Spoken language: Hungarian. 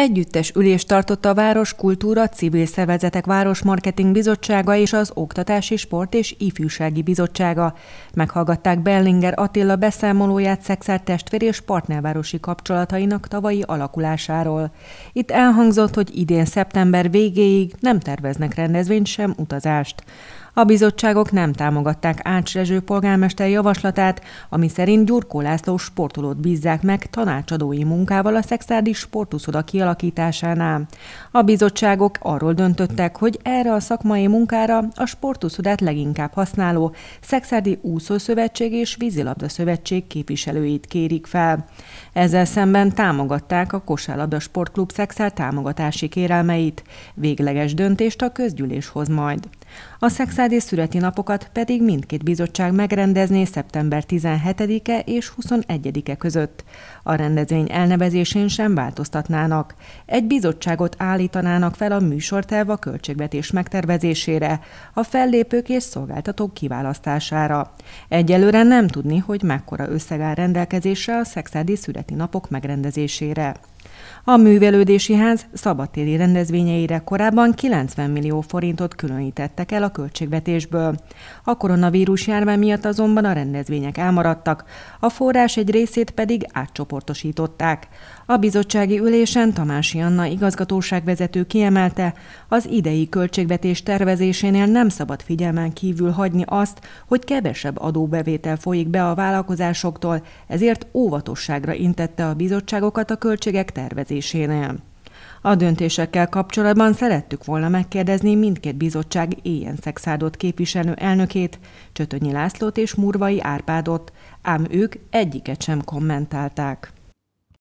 Együttes ülést tartott a Város Kultúra, Civil Szervezetek Városmarketing Bizottsága és az Oktatási Sport és Ifjúsági Bizottsága. Meghallgatták Bellinger Attila beszámolóját Szexár testvér és partnervárosi kapcsolatainak tavalyi alakulásáról. Itt elhangzott, hogy idén szeptember végéig nem terveznek rendezvényt sem utazást. A bizottságok nem támogatták Ács Rezső polgármester javaslatát, ami szerint Gyurkó László sportolót bízzák meg tanácsadói munkával a szexádi sportuszoda kialakításánál. A bizottságok arról döntöttek, hogy erre a szakmai munkára a sportuszodát leginkább használó Szexádi Úszószövetség és Vízilabda Szövetség képviselőit kérik fel. Ezzel szemben támogatták a Kosárlabda Sportklub Szexár támogatási kérelmeit. Végleges döntést a közgyűlés hoz majd. A Szexádi család és napokat pedig mindkét bizottság megrendezné szeptember 17-e és 21-e között. A rendezvény elnevezésén sem változtatnának. Egy bizottságot állítanának fel a műsorterv a költségvetés megtervezésére, a fellépők és szolgáltatók kiválasztására. Egyelőre nem tudni, hogy mekkora összeg áll rendelkezésre a szexádi napok megrendezésére. A művelődési ház szabadtéri rendezvényeire korábban 90 millió forintot különítettek el a költségvetésből. A koronavírus járvány miatt azonban a rendezvények elmaradtak, a forrás egy részét pedig átcsoportosították. A bizottsági ülésen Tamási Anna igazgatóságvezető kiemelte, az idei költségvetés tervezésénél nem szabad figyelmen kívül hagyni azt, hogy kevesebb adóbevétel folyik be a vállalkozásoktól, ezért óvatosságra intette a bizottságokat a költségek tervezésére szervezésénél. A döntésekkel kapcsolatban szerettük volna megkérdezni mindkét bizottság éjjel szexádot képviselő elnökét, Csötönyi Lászlót és Murvai Árpádot, ám ők egyiket sem kommentálták.